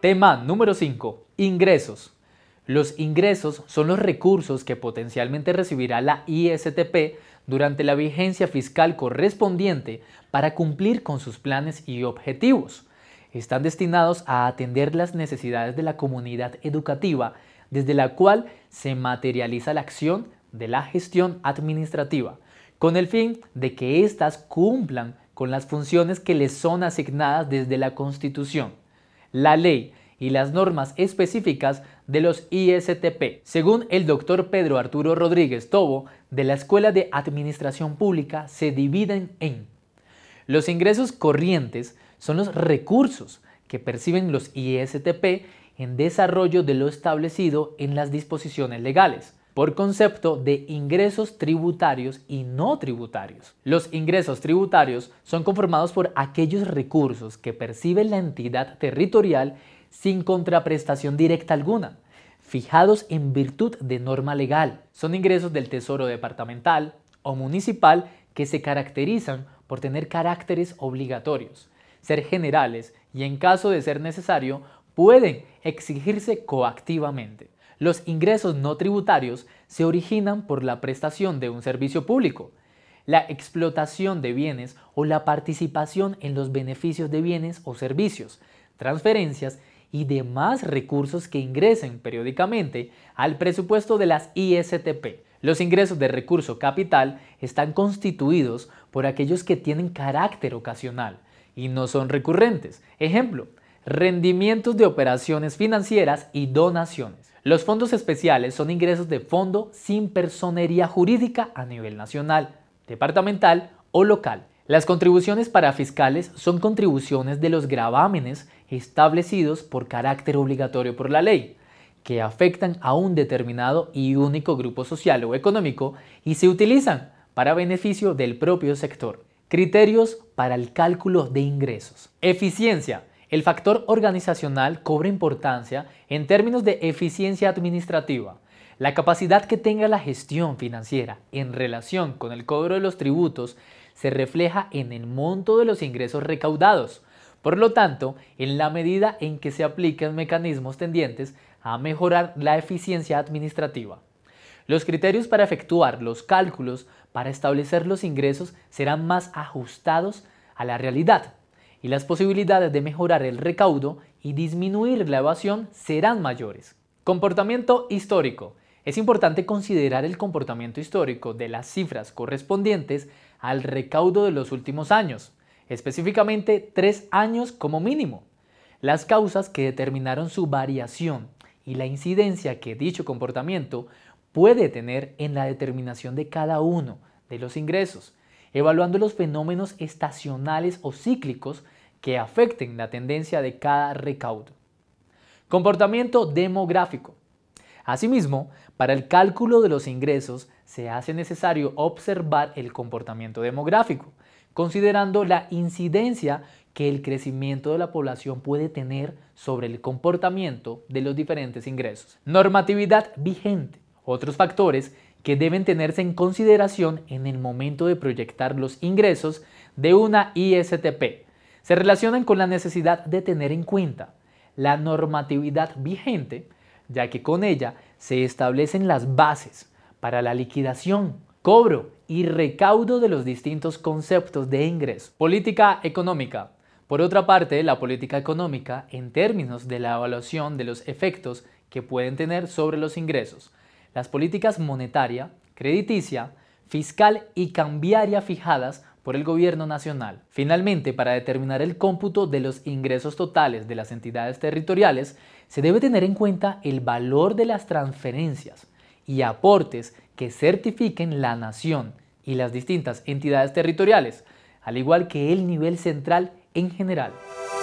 Tema número 5. Ingresos. Los ingresos son los recursos que potencialmente recibirá la ISTP durante la vigencia fiscal correspondiente para cumplir con sus planes y objetivos. Están destinados a atender las necesidades de la comunidad educativa desde la cual se materializa la acción de la gestión administrativa, con el fin de que éstas cumplan con las funciones que les son asignadas desde la Constitución, la ley y las normas específicas de los ISTP. Según el doctor Pedro Arturo Rodríguez Tobo, de la Escuela de Administración Pública se dividen en los ingresos corrientes son los recursos que perciben los ISTP en desarrollo de lo establecido en las disposiciones legales por concepto de ingresos tributarios y no tributarios. Los ingresos tributarios son conformados por aquellos recursos que percibe la entidad territorial sin contraprestación directa alguna, fijados en virtud de norma legal. Son ingresos del Tesoro Departamental o Municipal que se caracterizan por tener caracteres obligatorios, ser generales y en caso de ser necesario pueden exigirse coactivamente. Los ingresos no tributarios se originan por la prestación de un servicio público, la explotación de bienes o la participación en los beneficios de bienes o servicios, transferencias y demás recursos que ingresen periódicamente al presupuesto de las ISTP. Los ingresos de recurso capital están constituidos por aquellos que tienen carácter ocasional y no son recurrentes. Ejemplo, rendimientos de operaciones financieras y donaciones. Los fondos especiales son ingresos de fondo sin personería jurídica a nivel nacional, departamental o local. Las contribuciones para fiscales son contribuciones de los gravámenes establecidos por carácter obligatorio por la ley, que afectan a un determinado y único grupo social o económico y se utilizan para beneficio del propio sector. Criterios para el cálculo de ingresos. Eficiencia. El factor organizacional cobra importancia en términos de eficiencia administrativa. La capacidad que tenga la gestión financiera en relación con el cobro de los tributos se refleja en el monto de los ingresos recaudados, por lo tanto, en la medida en que se apliquen mecanismos tendientes a mejorar la eficiencia administrativa, los criterios para efectuar los cálculos para establecer los ingresos serán más ajustados a la realidad y las posibilidades de mejorar el recaudo y disminuir la evasión serán mayores. Comportamiento histórico. Es importante considerar el comportamiento histórico de las cifras correspondientes al recaudo de los últimos años específicamente tres años como mínimo. Las causas que determinaron su variación y la incidencia que dicho comportamiento puede tener en la determinación de cada uno de los ingresos, evaluando los fenómenos estacionales o cíclicos que afecten la tendencia de cada recaudo. Comportamiento demográfico. Asimismo, para el cálculo de los ingresos se hace necesario observar el comportamiento demográfico, considerando la incidencia que el crecimiento de la población puede tener sobre el comportamiento de los diferentes ingresos. Normatividad vigente. Otros factores que deben tenerse en consideración en el momento de proyectar los ingresos de una ISTP se relacionan con la necesidad de tener en cuenta la normatividad vigente, ya que con ella se establecen las bases para la liquidación cobro y recaudo de los distintos conceptos de ingreso. Política económica. Por otra parte, la política económica en términos de la evaluación de los efectos que pueden tener sobre los ingresos. Las políticas monetaria, crediticia, fiscal y cambiaria fijadas por el gobierno nacional. Finalmente, para determinar el cómputo de los ingresos totales de las entidades territoriales, se debe tener en cuenta el valor de las transferencias y aportes que certifiquen la nación y las distintas entidades territoriales, al igual que el nivel central en general.